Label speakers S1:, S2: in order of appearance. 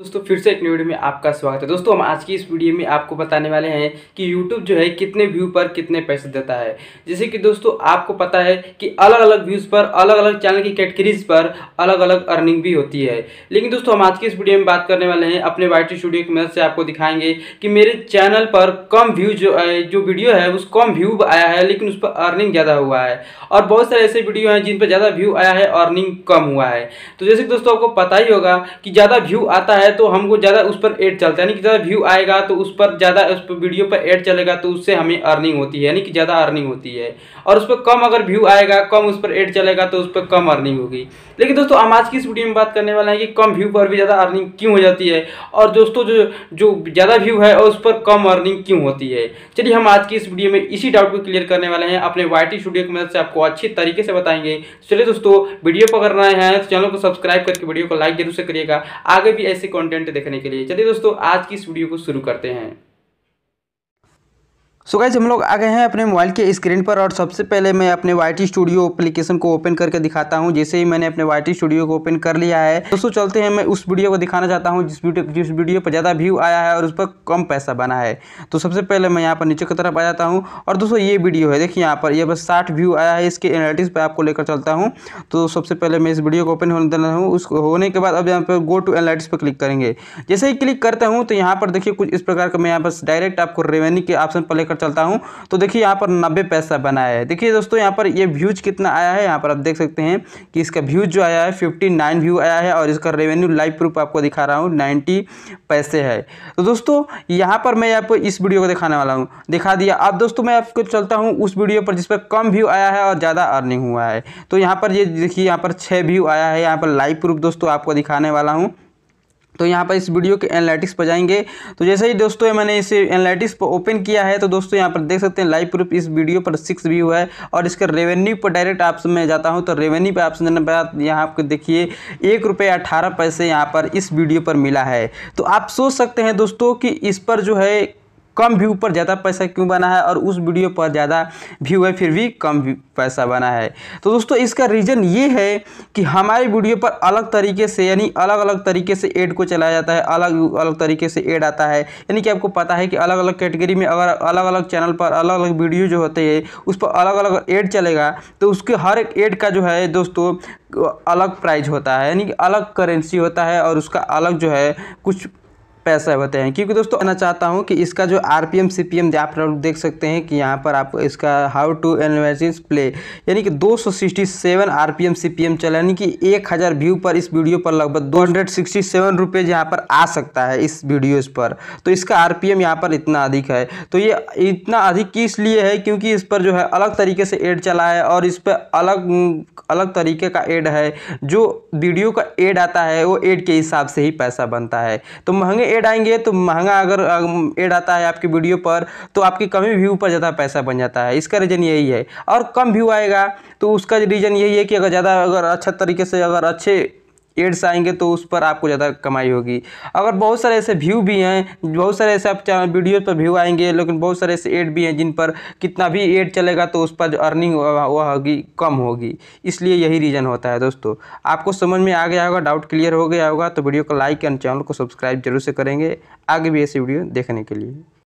S1: दोस्तों फिर से एक वीडियो में आपका स्वागत है दोस्तों हम आज की इस वीडियो में आपको बताने वाले हैं कि YouTube जो है कितने व्यू पर कितने पैसे देता है जैसे कि दोस्तों आपको पता है कि अलग अलग व्यूज़ पर अलग अलग चैनल की कैटेगरीज पर अलग अलग अर्निंग भी होती है लेकिन दोस्तों हम आज की इस वीडियो में बात करने वाले हैं अपने वाइट स्टूडियो की मदद से आपको दिखाएंगे कि मेरे चैनल पर कम व्यू जो जो वीडियो है उस कम व्यू आया है लेकिन उस पर अर्निंग ज़्यादा हुआ है और बहुत सारे ऐसे वीडियो हैं जिन पर ज़्यादा व्यू आया है अर्निंग कम हुआ है तो जैसे दोस्तों आपको पता ही होगा कि ज़्यादा व्यू आता है है तो हमको ज़्यादा उस पर एड चलता है यानी कि ज़्यादा व्यू आएगा तो उस पर ज़्यादा उस पर वीडियो पर एड चलेगा तो उससे हमें अर्निंग होती है यानी कि ज़्यादा अर्निंग होती है और उस पर कम अगर व्यू आएगा कम उस पर एड चलेगा तो उस पर कम अर्निंग होगी लेकिन दोस्तों हम आज की इस वीडियो में बात करने वाले हैं कि कम व्यू पर भी ज़्यादा अर्निंग क्यों हो जाती है और दोस्तों जो जो ज़्यादा व्यू है उस पर कम अर्निंग क्यों होती है चलिए हम आज की इस वीडियो में इसी डाउट को क्लियर करने वाले हैं अपने वाई स्टूडियो की मदद से आपको अच्छे तरीके से बताएंगे चलिए दोस्तों वीडियो पर अगर हैं तो चैनल को सब्सक्राइब करके वीडियो को लाइक जरूर से करिएगा आगे भी ऐसे कंटेंट देखने के लिए चलिए दोस्तों आज की इस वीडियो को शुरू करते हैं सो so गाइज हम लोग आ गए हैं अपने मोबाइल के स्क्रीन पर और सबसे पहले मैं अपने वाई टी स्टूडियो एप्लीकेशन को ओपन करके दिखाता हूँ जैसे ही मैंने अपने वाई टी स्टूडियो को ओपन कर लिया है दोस्तों चलते हैं मैं उस वीडियो को दिखाना चाहता हूँ जिस वीडियो जिस वीडियो पर ज़्यादा व्यू आया है और उस पर कम पैसा बना है तो सबसे पहले मैं यहाँ पर नीचे की तरफ आ जाता हूँ और दोस्तों ये वीडियो है देखिए यहाँ पर यह बस साठ व्यू आया है इसके एनालिटिक्स पर आपको लेकर चलता हूँ तो सबसे पहले मैं इस वीडियो को ओपन होने देना हूँ उस होने के बाद अब यहाँ पर गो टू एनालिटिक्स पर क्लिक करेंगे जैसे ही क्लिक करता हूँ तो यहाँ पर देखिए कुछ इस प्रकार का मैं यहाँ पर डायरेक्ट आपको रेवेन्यू के ऑप्शन पर लेकर चलता हूँ तो देखिए यहाँ पर नब्बे पैसा बनाया है देखिए दोस्तों यहाँ पर ये व्यूज़ कितना आया है यहाँ पर आप देख सकते हैं कि इसका व्यूज़ जो आया है फिफ्टी नाइन व्यू आया है और इसका रेवेन्यू लाइव प्रूफ आपको दिखा रहा हूँ नाइन्टी पैसे है तो दोस्तों यहाँ पर मैं आपको इस वीडियो को दिखाने वाला हूँ दिखा दिया अब दोस्तों मैं आपको चलता हूँ उस वीडियो पर जिस पर कम व्यू आया है और ज़्यादा अर्निंग हुआ है तो यहाँ पर ये देखिए यहाँ पर छः व्यू आया है यहाँ पर लाइव प्रूफ दोस्तों आपको दिखाने वाला हूँ तो यहाँ पर इस वीडियो के एनालिटिक्स पर जाएंगे तो जैसे ही दोस्तों मैंने इसे एनालिटिक्स पर ओपन किया है तो दोस्तों यहाँ पर देख सकते हैं लाइव प्रूफ इस वीडियो पर सिक्स व्यू है और इसका रेवेन्यू पर डायरेक्ट आप मैं जाता हूँ तो रेवेन्यू पर ऑप्शन जाने बाद यहाँ आपको देखिए एक रुपये अठारह पैसे यहाँ पर इस वीडियो पर मिला है तो आप सोच सकते हैं दोस्तों कि इस पर जो है कम व्यू पर ज़्यादा पैसा क्यों बना है और उस वीडियो पर ज़्यादा व्यू है फिर भी कम पैसा बना है तो दोस्तों इसका रीज़न ये है कि हमारे वीडियो पर अलग तरीके से यानी अलग अलग तरीके से एड को चलाया जाता है अलग अलग तरीके से एड आता है यानी कि आपको पता है कि अलग अलग कैटेगरी में अगर अलग अलग चैनल पर अलग अलग वीडियो जो होते हैं उस पर अलग अलग एड चलेगा तो उसके हर एक एड का जो है दोस्तों अलग प्राइज होता है यानी कि अलग करेंसी होता है और उसका अलग जो है कुछ पैसा बताए हैं क्योंकि दोस्तों कहना चाहता हूँ कि इसका जो R P M C P M आप लोग देख सकते हैं कि यहाँ पर आप इसका हाउ टू एनवाइजिंग प्ले यानी कि दो सौ sixty seven R P M C P M चला यानी कि एक हज़ार व्यू पर इस वीडियो पर लगभग दो हंड्रेड सिक्सटी सेवन रुपीज़ यहाँ पर आ सकता है इस वीडियोज़ पर तो इसका आर पी एम यहाँ पर इतना अधिक है तो ये इतना अधिक इसलिए है क्योंकि इस पर जो है अलग तरीके से एड चला है और इस पर अलग अलग तरीके का एड है जो वीडियो का एड आता है वो एड के हिसाब से ही पैसा बनता है तो महंगे एड एड आएंगे तो महंगा अगर एड आता है आपकी वीडियो पर तो आपकी कमी व्यू पर ज़्यादा पैसा बन जाता है इसका रीज़न यही है और कम व्यू आएगा तो उसका रीज़न यही है कि अगर ज़्यादा अगर अच्छा तरीके से अगर अच्छे एड्स आएंगे तो उस पर आपको ज़्यादा कमाई होगी अगर बहुत सारे ऐसे व्यू भी हैं बहुत सारे ऐसे आप चैनल वीडियो पर व्यू आएंगे लेकिन बहुत सारे ऐसे एड भी हैं जिन पर कितना भी एड चलेगा तो उस पर जो अर्निंग वह होगी कम होगी इसलिए यही रीज़न होता है दोस्तों आपको समझ में आ गया होगा डाउट क्लियर हो गया होगा तो वीडियो को लाइक एंड चैनल को सब्सक्राइब जरूर से करेंगे आगे भी ऐसे वीडियो देखने के लिए